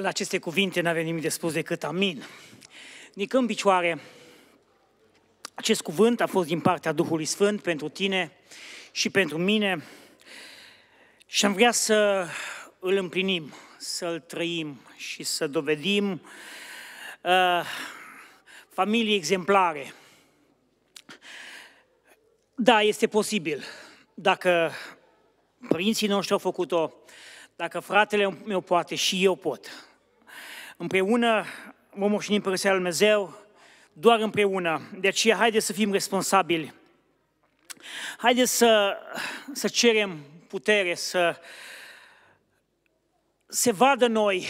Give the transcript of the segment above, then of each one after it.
la aceste cuvinte n-avem nimic de spus decât amin. Nicăm picioare, acest cuvânt a fost din partea Duhului Sfânt pentru tine și pentru mine și am vrea să îl împlinim, să-l trăim și să dovedim uh, familii exemplare. Da, este posibil. Dacă părinții noștri au făcut-o, dacă fratele meu poate și eu pot. Împreună vom moșni Împărăția Lui Dumnezeu, doar împreună. De deci, aceea, haideți să fim responsabili. Haideți să, să cerem putere, să se vadă noi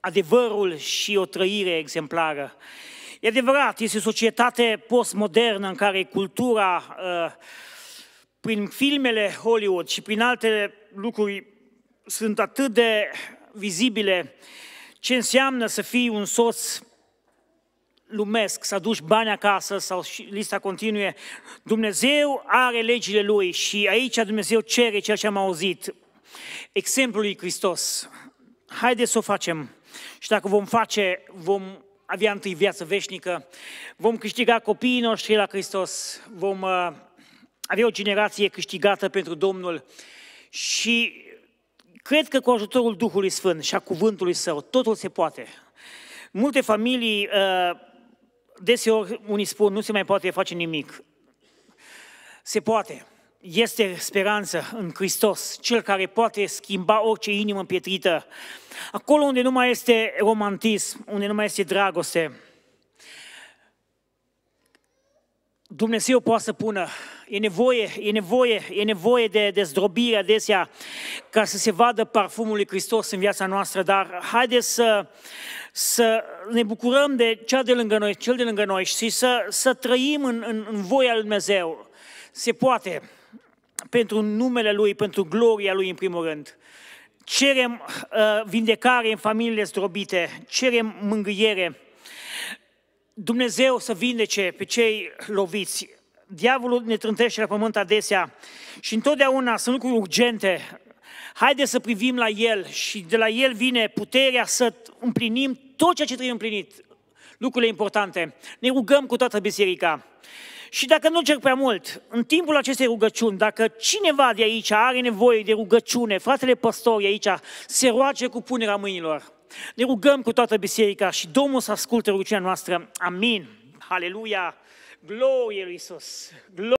adevărul și o trăire exemplară. E adevărat, este o societate postmodernă în care cultura, uh, prin filmele Hollywood și prin alte lucruri, sunt atât de vizibile ce înseamnă să fii un soț lumesc, să aduci bani acasă sau lista continue. Dumnezeu are legile Lui și aici Dumnezeu cere ceea ce am auzit. Exemplul lui Hristos. Haideți să o facem și dacă vom face, vom avea întâi viață veșnică, vom câștiga copiii noștri la Hristos, vom uh, avea o generație câștigată pentru Domnul și Cred că cu ajutorul Duhului Sfânt și a cuvântului său totul se poate. Multe familii, uh, deseori unii spun, nu se mai poate face nimic. Se poate. Este speranță în Hristos, Cel care poate schimba orice inimă împietrită. Acolo unde nu mai este romantism, unde nu mai este dragoste, Dumnezeu poate să pună. E nevoie, e nevoie, e nevoie de, de zdrobire adesea ca să se vadă parfumul lui Hristos în viața noastră, dar haideți să, să ne bucurăm de cea de lângă noi, cel de lângă noi și să, să trăim în, în, în voia lui Dumnezeu. Se poate pentru numele Lui, pentru gloria Lui în primul rând. Cerem uh, vindecare în familiile zdrobite, cerem mângâiere, Dumnezeu să vindece pe cei loviți. Diavolul ne trântește la pământ adesea și întotdeauna sunt lucruri urgente. Haideți să privim la El și de la El vine puterea să împlinim tot ceea ce trebuie împlinit. Lucrurile importante. Ne rugăm cu toată biserica. Și dacă nu cer prea mult, în timpul acestei rugăciuni, dacă cineva de aici are nevoie de rugăciune, fratele păstori aici se roage cu punerea mâinilor. Ne rugăm cu toată biserica și Domnul să asculte rugăciunea noastră. Amin. Aleluia. Glorie lui Isus. Glorie